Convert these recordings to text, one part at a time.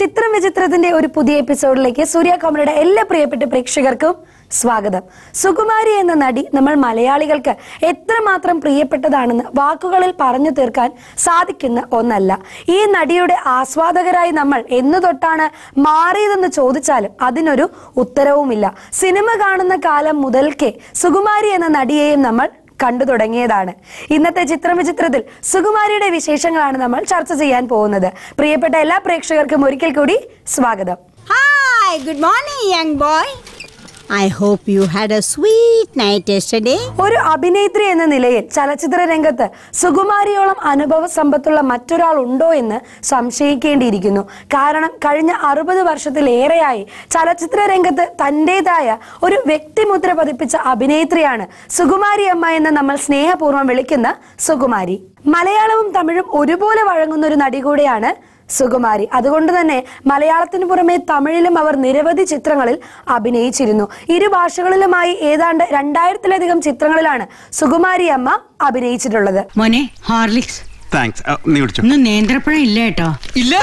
ചിത്രം വിചിത്രത്തിന്റെ ഒരു പുതിയ എപ്പിസോഡിലേക്ക് സൂര്യ കോമഡിയുടെ എല്ലാ പ്രിയപ്പെട്ട പ്രേക്ഷകർക്കും സ്വാഗതം സുകുമാരി എന്ന നടി നമ്മൾ മലയാളികൾക്ക് എത്രമാത്രം പ്രിയപ്പെട്ടതാണെന്ന് വാക്കുകളിൽ പറഞ്ഞു തീർക്കാൻ സാധിക്കുന്ന ഒന്നല്ല ഈ നടിയുടെ ആസ്വാദകരായി നമ്മൾ എന്നു തൊട്ടാണ് മാറിയതെന്ന് ചോദിച്ചാലും അതിനൊരു ഉത്തരവുമില്ല സിനിമ കാണുന്ന കാലം മുതൽക്കേ സുകുമാരി എന്ന നടിയെയും നമ്മൾ കണ്ടു തുടങ്ങിയതാണ് ഇന്നത്തെ ചിത്രം വിചിത്രത്തിൽ സുകുമാരിയുടെ വിശേഷങ്ങളാണ് നമ്മൾ ചർച്ച ചെയ്യാൻ പോകുന്നത് പ്രിയപ്പെട്ട എല്ലാ പ്രേക്ഷകർക്കും ഒരിക്കൽ കൂടി സ്വാഗതം hi good morning young boy I hope you had a sweet night yesterday ഒരു അഭിനേത്രി എന്ന നിലയിൽ ചലച്ചിത്ര രംഗത്ത് സുകുമാരിയോളം അനുഭവ സമ്പത്തുള്ള മറ്റൊരാൾ ഉണ്ടോ എന്ന് സംശയിക്കേണ്ടിയിരിക്കുന്നു കാരണം കഴിഞ്ഞ അറുപത് വർഷത്തിലേറെയായി ചലച്ചിത്ര രംഗത്ത് തൻ്റെതായ ഒരു വ്യക്തിമുദ്ര പതിപ്പിച്ച അഭിനേത്രിയാണ് സുകുമാരി അമ്മ എന്ന് നമ്മൾ സ്നേഹപൂർവ്വം വിളിക്കുന്ന സുകുമാരി മലയാളവും തമിഴും ഒരുപോലെ വഴങ്ങുന്ന ഒരു നടി കൂടെയാണ് സുകുമാരി അതുകൊണ്ട് തന്നെ മലയാളത്തിന് പുറമെ തമിഴിലും അവർ നിരവധി ചിത്രങ്ങളിൽ അഭിനയിച്ചിരുന്നു ഇരു ഭാഷകളിലുമായി ഏതാണ്ട് രണ്ടായിരത്തിലധികം ചിത്രങ്ങളിലാണ് സുകുമാരി അമ്മ അഭിനയിച്ചിട്ടുള്ളത് മോനെ ഹാർലിക്സ് താങ്ക്സ് നേന്ത്രപ്പഴം ഇല്ല കേട്ടോ ഇല്ല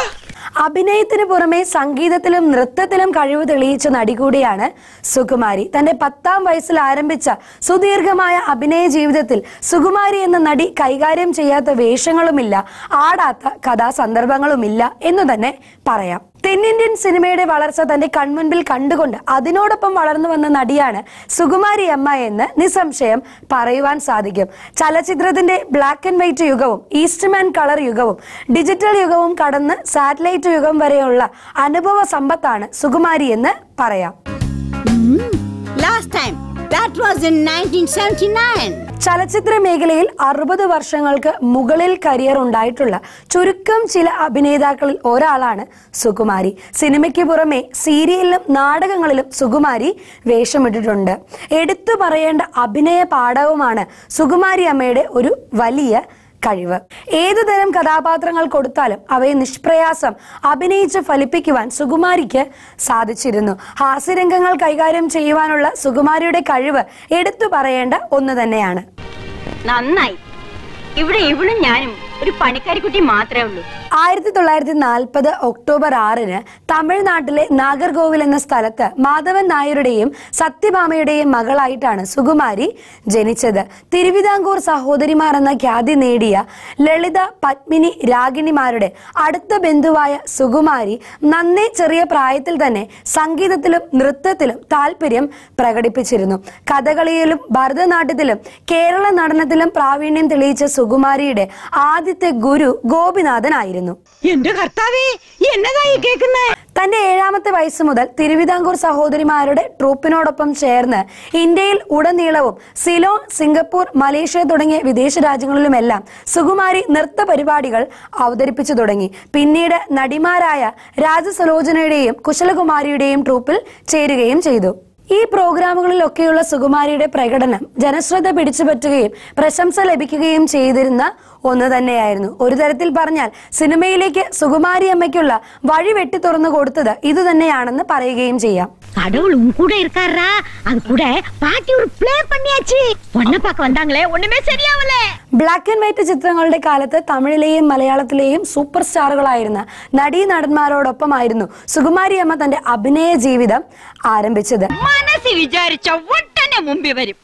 അഭിനയത്തിന് പുറമെ സംഗീതത്തിലും നൃത്തത്തിലും കഴിവ് തെളിയിച്ച നടി കൂടിയാണ് സുകുമാരി തന്റെ പത്താം വയസ്സിൽ ആരംഭിച്ച സുദീർഘമായ അഭിനയ ജീവിതത്തിൽ സുകുമാരി എന്ന നടി കൈകാര്യം ചെയ്യാത്ത വേഷങ്ങളുമില്ല ആടാത്ത കഥാസന്ദർഭങ്ങളുമില്ല എന്നു തന്നെ പറയാം തെന്നിന്ത്യൻ സിനിമയുടെ വളർച്ച തന്റെ കൺമുൻപിൽ കണ്ടുകൊണ്ട് അതിനോടൊപ്പം വളർന്നു വന്ന നടിയാണ് സുകുമാരി അമ്മ എന്ന് നിസ്സംശയം പറയുവാൻ സാധിക്കും ചലച്ചിത്രത്തിന്റെ ബ്ലാക്ക് ആൻഡ് വൈറ്റ് യുഗവും ഈസ്റ്റ് മാൻ കളർ യുഗവും ഡിജിറ്റൽ യുഗവും കടന്ന് സാറ്റലൈറ്റ് യുഗം വരെയുള്ള അനുഭവ സമ്പത്താണ് സുകുമാരി എന്ന് പറയാം That was in 1979. ചലച്ചിത്ര മേഖലയിൽ അറുപത് വർഷങ്ങൾക്ക് മുകളിൽ കരിയർ ഉണ്ടായിട്ടുള്ള ചുരുക്കം ചില അഭിനേതാക്കളിൽ ഒരാളാണ് സുകുമാരി സിനിമയ്ക്ക് പുറമെ സീരിയലിലും നാടകങ്ങളിലും സുകുമാരി വേഷമിട്ടിട്ടുണ്ട് എടുത്തു പറയേണ്ട അഭിനയ പാഠവുമാണ് സുകുമാരി അമ്മയുടെ ഒരു വലിയ കഴിവ് ഏതുതരം കഥാപാത്രങ്ങൾ കൊടുത്താലും അവയെ നിഷ്പ്രയാസം അഭിനയിച്ച് ഫലിപ്പിക്കുവാൻ സുകുമാരിക്ക് സാധിച്ചിരുന്നു ഹാസ്യരംഗങ്ങൾ കൈകാര്യം ചെയ്യുവാനുള്ള സുകുമാരിയുടെ കഴിവ് എടുത്തു പറയേണ്ട ഒന്ന് തന്നെയാണ് നന്നായി ഇവിടെ ഇവളും ഞാനും ഒരു പണിക്കാരിക്കുട്ടി മാത്രമേ ഉള്ളൂ ആയിരത്തി തൊള്ളായിരത്തി നാൽപ്പത് ഒക്ടോബർ ആറിന് തമിഴ്നാട്ടിലെ നാഗർകോവിൽ എന്ന സ്ഥലത്ത് മാധവൻ നായരുടെയും സത്യഭാമയുടെയും മകളായിട്ടാണ് സുകുമാരി ജനിച്ചത് തിരുവിതാംകൂർ സഹോദരിമാർ എന്ന ഖ്യാതി നേടിയ ലളിത പത്മിനി രാഗിണിമാരുടെ അടുത്ത ബന്ധുവായ സുകുമാരി നന്നേ ചെറിയ പ്രായത്തിൽ തന്നെ സംഗീതത്തിലും നൃത്തത്തിലും താല്പര്യം പ്രകടിപ്പിച്ചിരുന്നു കഥകളിയിലും ഭരതനാട്യത്തിലും കേരള നടനത്തിലും പ്രാവീണ്യം തെളിയിച്ച സുകുമാരിയുടെ ആദ്യ ആദ്യത്തെ ഗുരു ഗോപിനാഥനായിരുന്നു എന്റെ കർത്താവേ തന്റെ ഏഴാമത്തെ വയസ്സ് മുതൽ തിരുവിതാംകൂർ സഹോദരിമാരുടെ ട്രൂപ്പിനോടൊപ്പം ചേർന്ന് ഇന്ത്യയിൽ ഉടനീളവും സിലോൺ സിംഗപ്പൂർ മലേഷ്യ തുടങ്ങിയ വിദേശ രാജ്യങ്ങളിലുമെല്ലാം സുകുമാരി നൃത്ത പരിപാടികൾ അവതരിപ്പിച്ചു തുടങ്ങി പിന്നീട് നടിമാരായ രാജസലോചനയുടെയും കുശലകുമാരിയുടെയും ട്രൂപ്പിൽ ചേരുകയും ചെയ്തു ഈ പ്രോഗ്രാമുകളിലൊക്കെയുള്ള സുകുമാരിയുടെ പ്രകടനം ജനശ്രദ്ധ പിടിച്ചുപറ്റുകയും പ്രശംസ ലഭിക്കുകയും ചെയ്തിരുന്ന ഒന്ന് തന്നെയായിരുന്നു ഒരു തരത്തിൽ പറഞ്ഞാൽ സിനിമയിലേക്ക് സുകുമാരി അമ്മയ്ക്കുള്ള വഴി വെട്ടി തുറന്നു കൊടുത്തത് ഇത് തന്നെയാണെന്ന് പറയുകയും ചെയ്യാം பண்ணியாச்சு ബ്ലാക്ക് ആൻഡ് വൈറ്റ് ചിത്രങ്ങളുടെ കാലത്ത് തമിഴിലെയും മലയാളത്തിലെയും സൂപ്പർ സ്റ്റാറുകളായിരുന്ന നടീ നടന്മാരോടൊപ്പമായിരുന്നു സുകുമാരി അമ്മ തന്റെ അഭിനയ ജീവിതം ആരംഭിച്ചത് മനസ്സിൽ വിചാരിച്ച ഒട്ടനെ മുമ്പിൽ വരും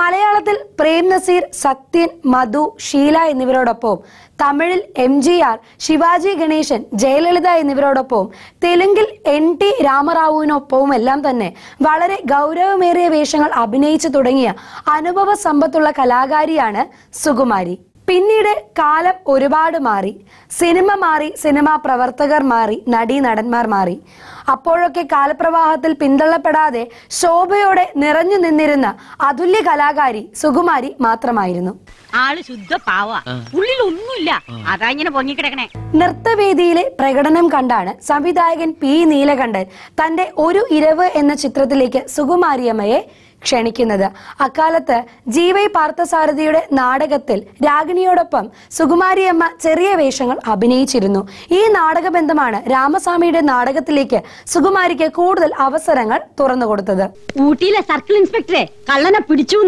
മലയാളത്തിൽ പ്രേം നസീർ സത്യൻ മധു ഷീല എന്നിവരോടൊപ്പം തമിഴിൽ M G R Shivaji Ganesan Jayalalitha എന്നിവരോടൊപ്പം തെലുങ്കിൽ എൻ ടി രാമറാവുവിനൊപ്പവും എല്ലാം തന്നെ വളരെ ഗൗരവമേറിയ വേഷങ്ങൾ അഭിനയിച്ചു തുടങ്ങിയ അനുഭവ സമ്പത്തുള്ള കലാകാരിയാണ് സുകുമാരി പിന്നീട് കാലം ഒരുപാട് മാറി സിനിമ മാറി സിനിമാ പ്രവർത്തകർ മാറി നടീ നടന്മാർ മാറി അപ്പോഴൊക്കെ കാലപ്രവാഹത്തിൽ പിന്തള്ളപ്പെടാതെ ശോഭയോടെ നിറഞ്ഞു നിന്നിരുന്ന അതുല്യ കലാകാരി സുകുമാരി മാത്രമായിരുന്നു ആള് ശുദ്ധ ഉള്ളിൽ ഒന്നുമില്ല അതാ ഇങ്ങനെ പൊങ്ങിക്കിടക്കണേ നൃത്തവേദിയിലെ പ്രകടനം കണ്ടാണ് സംവിധായകൻ പി നീലകണ്ഠൻ തന്റെ ഒരു ഇരവ് എന്ന ചിത്രത്തിലേക്ക് സുകുമാരിയമ്മയെ ക്ഷണിക്കുന്നത് അക്കാലത്ത് ജി വൈ പാർത്ഥസാരഥിയുടെ നാടകത്തിൽ രാഗിണിയോടൊപ്പം സുകുമാരിയമ്മ ചെറിയ വേഷങ്ങൾ അഭിനയിച്ചിരുന്നു ഈ നാടക ബന്ധമാണ് രാമസ്വാമിയുടെ നാടകത്തിലേക്ക് സുകുമാരിക്ക് കൂടുതൽ അവസരങ്ങൾ തുറന്നു കൊടുത്തത് ഊട്ടിയിലെ സർക്കിൾ ഇൻസ്പെക്ടറെ കള്ളനെ പിടിച്ചു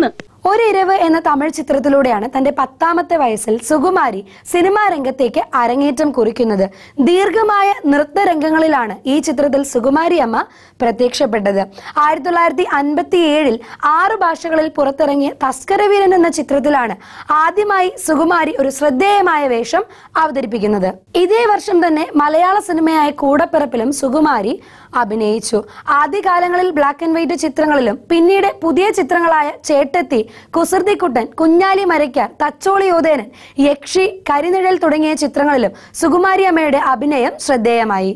ഒരിരവ് എന്ന തമിഴ് ചിത്രത്തിലൂടെയാണ് തന്റെ പത്താമത്തെ വയസ്സിൽ സുകുമാരി സിനിമാ രംഗത്തേക്ക് അരങ്ങേറ്റം കുറിക്കുന്നത് ദീർഘമായ നൃത്ത രംഗങ്ങളിലാണ് ഈ ചിത്രത്തിൽ സുകുമാരി അമ്മ പ്രത്യക്ഷപ്പെട്ടത് ആയിരത്തി തൊള്ളായിരത്തി അൻപത്തി ഏഴിൽ ആറ് ഭാഷകളിൽ പുറത്തിറങ്ങിയ തസ്കരവീരൻ എന്ന ചിത്രത്തിലാണ് ആദ്യമായി സുകുമാരി ഒരു ശ്രദ്ധേയമായ വേഷം അവതരിപ്പിക്കുന്നത് ഇതേ വർഷം തന്നെ മലയാള സിനിമയായ കൂടപ്പിറപ്പിലും സുകുമാരി അഭിനയിച്ചു ആദ്യകാലങ്ങളിൽ ബ്ലാക്ക് ആൻഡ് വൈറ്റ് ചിത്രങ്ങളിലും പിന്നീട് പുതിയ ചിത്രങ്ങളായ ചേട്ടത്തി കുസൃതിക്കുട്ടൻ കുഞ്ഞാലി മരയ്ക്കാർ തച്ചോളി യോധേനൻ യക്ഷി കരിനിഴൽ തുടങ്ങിയ ചിത്രങ്ങളിലും സുകുമാരി അമ്മയുടെ അഭിനയം ശ്രദ്ധേയമായി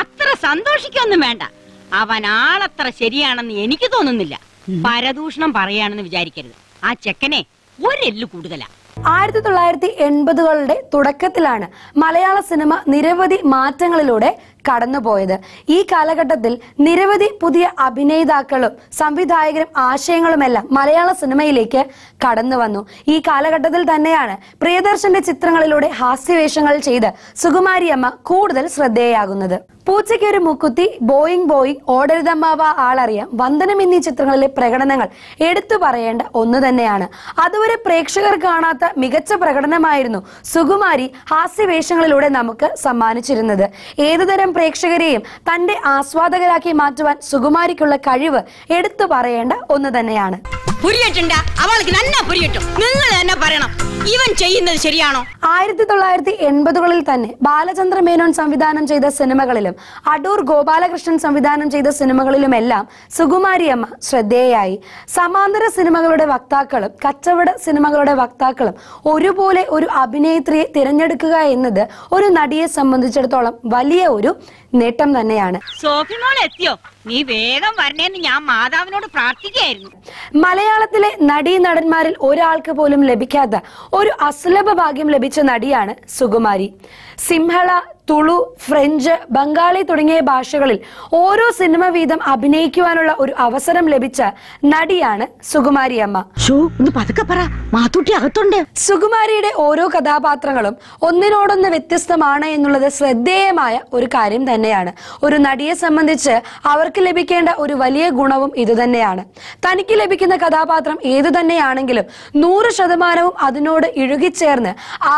അത്ര സന്തോഷിക്കൊന്നും വേണ്ട അവൻ ആളത്ര ശരിയാണെന്ന് എനിക്ക് തോന്നുന്നില്ല പരദൂഷണം പറയാണെന്ന് വിചാരിക്കരുത് ആ ചെക്കനെ ഒരെല്ലു കൂടുതലാ ആയിരത്തി തൊള്ളായിരത്തി എൺപതുകളുടെ തുടക്കത്തിലാണ് മലയാള സിനിമ നിരവധി മാറ്റങ്ങളിലൂടെ കടന്നുപോയത് ഈ കാലഘട്ടത്തിൽ നിരവധി പുതിയ അഭിനേതാക്കളും സംവിധായകരും ആശയങ്ങളുമെല്ലാം മലയാള സിനിമയിലേക്ക് കടന്നു വന്നു ഈ കാലഘട്ടത്തിൽ തന്നെയാണ് പ്രിയദർശന്റെ ചിത്രങ്ങളിലൂടെ ഹാസ്യവേഷങ്ങൾ ചെയ്ത് സുകുമാരിയമ്മ കൂടുതൽ ശ്രദ്ധേയാകുന്നത് പൂച്ചയ്ക്ക് ഒരു മുക്കുത്തി ബോയിങ് ബോയിങ് ഓടരുതമ്മാവ ആളറിയാം വന്ദനം എന്നീ ചിത്രങ്ങളിലെ പ്രകടനങ്ങൾ എടുത്തു പറയേണ്ട ഒന്ന് തന്നെയാണ് അതുവരെ പ്രേക്ഷകർ കാണാത്ത മികച്ച പ്രകടനമായിരുന്നു സുകുമാരി ഹാസ്യവേഷങ്ങളിലൂടെ നമുക്ക് സമ്മാനിച്ചിരുന്നത് ഏതുതരം പ്രേക്ഷകരെയും തന്റെ ആസ്വാദകരാക്കി മാറ്റുവാൻ സുകുമാരിക്കുള്ള കഴിവ് എടുത്തു പറയേണ്ട ഒന്ന് തന്നെയാണ് പുരിയിട്ടുണ്ട അവൾക്ക് നന്നാ പുരിയിട്ടും നിങ്ങൾ തന്നെ പറയണം ഇവൻ ചെയ്യുന്നത് ശരിയാണോ ആയിരത്തി തൊള്ളായിരത്തി എൺപതുകളിൽ തന്നെ ബാലചന്ദ്ര മേനോൻ സംവിധാനം ചെയ്ത സിനിമകളിലും അടൂർ ഗോപാലകൃഷ്ണൻ സംവിധാനം ചെയ്ത സിനിമകളിലുമെല്ലാം സുകുമാരിയമ്മ ശ്രദ്ധേയായി സമാന്തര സിനിമകളുടെ വക്താക്കളും കച്ചവട സിനിമകളുടെ വക്താക്കളും ഒരുപോലെ ഒരു അഭിനേത്രിയെ തിരഞ്ഞെടുക്കുക എന്നത് ഒരു നടിയെ സംബന്ധിച്ചിടത്തോളം വലിയ ഒരു നേട്ടം തന്നെയാണ് സോഫിമോൾ എത്തിയോ നീ വേഗം വരണേന്ന് ഞാൻ മാതാവിനോട് പ്രാർത്ഥിക്കുകയായിരുന്നു മലയാള മലയാളത്തിലെ നടീ നടന്മാരിൽ ഒരാൾക്ക് പോലും ലഭിക്കാത്ത ഒരു അസുലഭ ഭാഗ്യം ലഭിച്ച നടിയാണ് സുകുമാരി സിംഹള തുളു ഫ്രഞ്ച് ബംഗാളി തുടങ്ങിയ ഭാഷകളിൽ ഓരോ സിനിമ വീതം അഭിനയിക്കുവാനുള്ള ഒരു അവസരം ലഭിച്ച നടിയാണ് സുകുമാരി അമ്മ സുകുമാരിയുടെ ഓരോ കഥാപാത്രങ്ങളും ഒന്നിനോടൊന്ന് വ്യത്യസ്തമാണ് എന്നുള്ളത് ശ്രദ്ധേയമായ ഒരു കാര്യം തന്നെയാണ് ഒരു നടിയെ സംബന്ധിച്ച് അവർക്ക് ലഭിക്കേണ്ട ഒരു വലിയ ഗുണവും ഇതുതന്നെയാണ് തനിക്ക് ലഭിക്കുന്ന കഥാപാത്രം ഏതു തന്നെയാണെങ്കിലും നൂറ് ശതമാനവും അതിനോട് ഇഴുകിച്ചേർന്ന്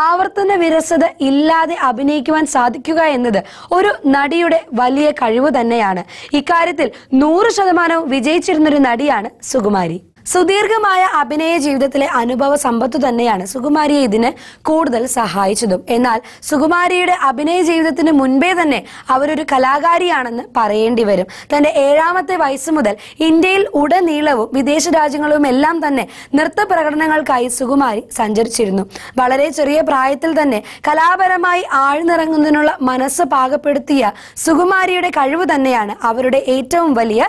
ആവർത്തന വിരസത ഇല്ലാതെ അഭിനയിക്കുവാൻ സാധിക്കും സാധിക്കുക എന്നത് ഒരു നടിയുടെ വലിയ കഴിവ് തന്നെയാണ് ഇക്കാര്യത്തിൽ നൂറ് ശതമാനവും വിജയിച്ചിരുന്നൊരു നടിയാണ് സുകുമാരി സുദീർഘമായ അഭിനയ ജീവിതത്തിലെ അനുഭവ സമ്പത്ത് തന്നെയാണ് സുകുമാരിയെ ഇതിന് കൂടുതൽ സഹായിച്ചതും എന്നാൽ സുകുമാരിയുടെ അഭിനയ ജീവിതത്തിന് മുൻപേ തന്നെ അവരൊരു കലാകാരിയാണെന്ന് പറയേണ്ടി വരും തന്റെ ഏഴാമത്തെ വയസ്സ് മുതൽ ഇന്ത്യയിൽ ഉടനീളവും വിദേശ രാജ്യങ്ങളും എല്ലാം തന്നെ നൃത്ത പ്രകടനങ്ങൾക്കായി സുകുമാരി സഞ്ചരിച്ചിരുന്നു വളരെ ചെറിയ പ്രായത്തിൽ തന്നെ കലാപരമായി ആഴ്ന്നിറങ്ങുന്നതിനുള്ള മനസ്സ് പാകപ്പെടുത്തിയ സുകുമാരിയുടെ കഴിവ് തന്നെയാണ് അവരുടെ ഏറ്റവും വലിയ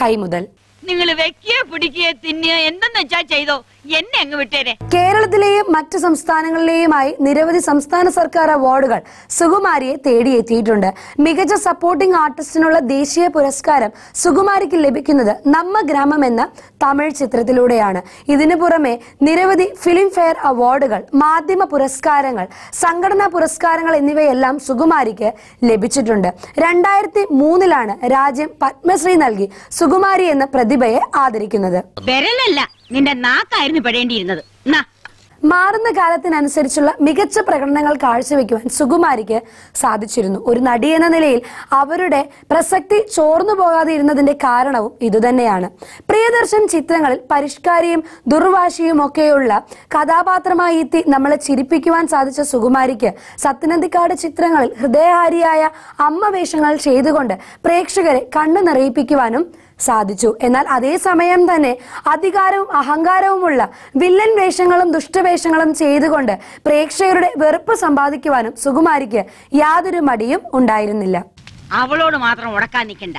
കൈമുതൽ നിങ്ങൾ വെക്കിയോ പിടിക്കുകയോ തിന്നുകയോ എന്തെന്ന് വെച്ചാ ചെയ്തോ എന്നെ അങ്ങ് വിട്ടേരെ കേരളത്തിലെയും മറ്റു സംസ്ഥാനങ്ങളിലെയുമായി നിരവധി സംസ്ഥാന സർക്കാർ അവാർഡുകൾ സുകുമാരിയെ തേടിയെത്തിയിട്ടുണ്ട് മികച്ച സപ്പോർട്ടിംഗ് ആർട്ടിസ്റ്റിനുള്ള ദേശീയ പുരസ്കാരം സുകുമാരിക്ക് ലഭിക്കുന്നത് നമ്മ ഗ്രാമം എന്ന തമിഴ് ചിത്രത്തിലൂടെയാണ് ഇതിനു പുറമെ നിരവധി ഫിലിം ഫെയർ അവാർഡുകൾ മാധ്യമ പുരസ്കാരങ്ങൾ സംഘടനാ പുരസ്കാരങ്ങൾ എന്നിവയെല്ലാം സുകുമാരിക്ക് ലഭിച്ചിട്ടുണ്ട് രണ്ടായിരത്തി മൂന്നിലാണ് രാജ്യം പത്മശ്രീ നൽകി സുകുമാരി എന്ന പ്രതി പ്രതിഭയെ ആദരിക്കുന്നത് നിന്റെ നാക്കായിരുന്നു പെടേണ്ടിയിരുന്നത് മാറുന്ന കാലത്തിനനുസരിച്ചുള്ള മികച്ച പ്രകടനങ്ങൾ കാഴ്ചവെക്കുവാൻ സുകുമാരിക്ക് സാധിച്ചിരുന്നു ഒരു നടി എന്ന നിലയിൽ അവരുടെ പ്രസക്തി ചോർന്നു പോകാതെ ഇരുന്നതിന്റെ കാരണവും ഇതുതന്നെയാണ് പ്രിയദർശൻ ചിത്രങ്ങളിൽ പരിഷ്കാരിയും ദുർവാശിയും ഒക്കെയുള്ള കഥാപാത്രമായി എത്തി നമ്മളെ ചിരിപ്പിക്കുവാൻ സാധിച്ച സുകുമാരിക്ക് സത്യനന്ദിക്കാട് ചിത്രങ്ങളിൽ ഹൃദയഹാരിയായ അമ്മ വേഷങ്ങൾ ചെയ്തുകൊണ്ട് പ്രേക്ഷകരെ കണ്ണു നിറയിപ്പിക്കുവാനും സാധിച്ചു എന്നാൽ അതേസമയം തന്നെ അധികാരവും അഹങ്കാരവുമുള്ള വില്ലൻ വേഷങ്ങളും ദുഷ്ടവേഷങ്ങളും ചെയ്തുകൊണ്ട് പ്രേക്ഷകരുടെ വെറുപ്പ് സമ്പാദിക്കുവാനും സുകുമാരിക്ക് യാതൊരു മടിയും ഉണ്ടായിരുന്നില്ല അവളോട് മാത്രം ഉടക്കാൻ നിൽക്കണ്ട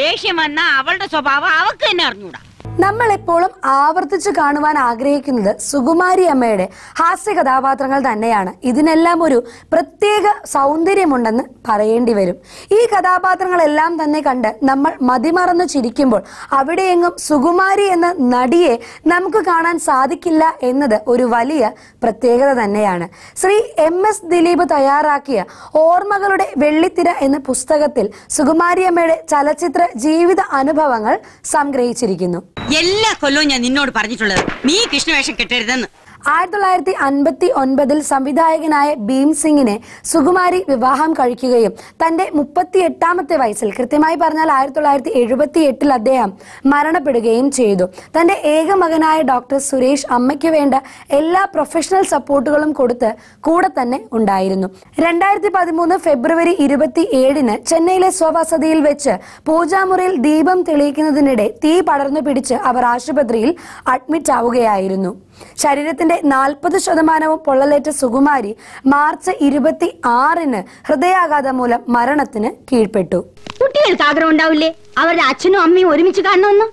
ദേഷ്യം വന്ന അവളുടെ സ്വഭാവം അവക്ക് തന്നെ അറിഞ്ഞൂടാ നമ്മൾ എപ്പോഴും ആവർത്തിച്ചു കാണുവാൻ ആഗ്രഹിക്കുന്നത് സുകുമാരി അമ്മയുടെ ഹാസ്യ കഥാപാത്രങ്ങൾ തന്നെയാണ് ഇതിനെല്ലാം ഒരു പ്രത്യേക സൗന്ദര്യമുണ്ടെന്ന് പറയേണ്ടി വരും ഈ കഥാപാത്രങ്ങളെല്ലാം തന്നെ കണ്ട് നമ്മൾ മതിമറന്നു ചിരിക്കുമ്പോൾ അവിടെയെങ്ങും സുകുമാരി എന്ന നടിയെ നമുക്ക് കാണാൻ സാധിക്കില്ല എന്നത് ഒരു വലിയ പ്രത്യേകത തന്നെയാണ് ശ്രീ എം എസ് ദിലീപ് തയ്യാറാക്കിയ ഓർമ്മകളുടെ വെള്ളിത്തിര എന്ന പുസ്തകത്തിൽ സുകുമാരി അമ്മയുടെ ചലച്ചിത്ര ജീവിത അനുഭവങ്ങൾ സംഗ്രഹിച്ചിരിക്കുന്നു എല്ലാ കൊല്ലവും ഞാൻ നിന്നോട് പറഞ്ഞിട്ടുള്ളത് നീ കൃഷ്ണവേഷം കെട്ടരുതെന്ന് ആയിരത്തി തൊള്ളായിരത്തി അൻപത്തി ഒൻപതിൽ സംവിധായകനായ ഭീം സിംഗിനെ സുകുമാരി വിവാഹം കഴിക്കുകയും തന്റെ മുപ്പത്തി എട്ടാമത്തെ വയസ്സിൽ കൃത്യമായി പറഞ്ഞാൽ ആയിരത്തി തൊള്ളായിരത്തി എഴുപത്തി എട്ടിൽ അദ്ദേഹം മരണപ്പെടുകയും ചെയ്തു തന്റെ ഏക മകനായ ഡോക്ടർ സുരേഷ് അമ്മയ്ക്ക് വേണ്ട എല്ലാ പ്രൊഫഷണൽ സപ്പോർട്ടുകളും കൊടുത്ത് കൂടെ തന്നെ ഉണ്ടായിരുന്നു രണ്ടായിരത്തി പതിമൂന്ന് ഫെബ്രുവരി ഇരുപത്തി ഏഴിന് ചെന്നൈയിലെ സ്വവസതിയിൽ വെച്ച് പൂജാമുറിയിൽ ദീപം തെളിയിക്കുന്നതിനിടെ തീ പടർന്നു പിടിച്ച് അവർ ആശുപത്രിയിൽ അഡ്മിറ്റ് ആവുകയായിരുന്നു ശരീരത്തിന്റെ നാൽപ്പത് ശതമാനവും പൊള്ളലേറ്റ സുകുമാരി മാർച്ച് ഇരുപത്തി ആറിന് ഹൃദയാഘാതം മൂലം മരണത്തിന് കീഴ്പ്പെട്ടു കുട്ടികൾക്ക് ആഗ്രഹം ഉണ്ടാവില്ലേ അവരുടെ അച്ഛനും അമ്മയും ഒരുമിച്ച് കാണണമെന്ന്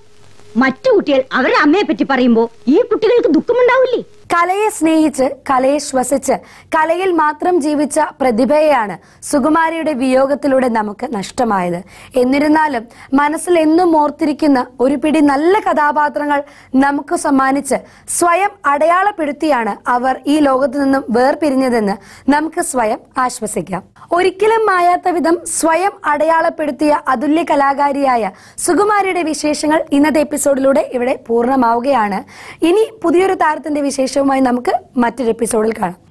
മറ്റു കുട്ടികൾ അവരുടെ അമ്മയെ പറ്റി പറയുമ്പോ ഈ കുട്ടികൾക്ക് ദുഃഖമുണ്ടാവില്ലേ കലയെ സ്നേഹിച്ച് കലയെ ശ്വസിച്ച് കലയിൽ മാത്രം ജീവിച്ച പ്രതിഭയെയാണ് സുകുമാരിയുടെ വിയോഗത്തിലൂടെ നമുക്ക് നഷ്ടമായത് എന്നിരുന്നാലും മനസ്സിൽ എന്നും ഓർത്തിരിക്കുന്ന ഒരു പിടി നല്ല കഥാപാത്രങ്ങൾ നമുക്ക് സമ്മാനിച്ച് സ്വയം അടയാളപ്പെടുത്തിയാണ് അവർ ഈ ലോകത്തു നിന്നും വേർപിരിഞ്ഞതെന്ന് നമുക്ക് സ്വയം ആശ്വസിക്കാം ഒരിക്കലും മായാത്ത വിധം സ്വയം അടയാളപ്പെടുത്തിയ അതുല്യ കലാകാരിയായ സുകുമാരിയുടെ വിശേഷങ്ങൾ ഇന്നത്തെ എപ്പിസോഡിലൂടെ ഇവിടെ പൂർണ്ണമാവുകയാണ് ഇനി പുതിയൊരു താരത്തിന്റെ വിശേഷം വിശേഷവുമായി നമുക്ക് മറ്റൊരു എപ്പിസോഡിൽ കാണാം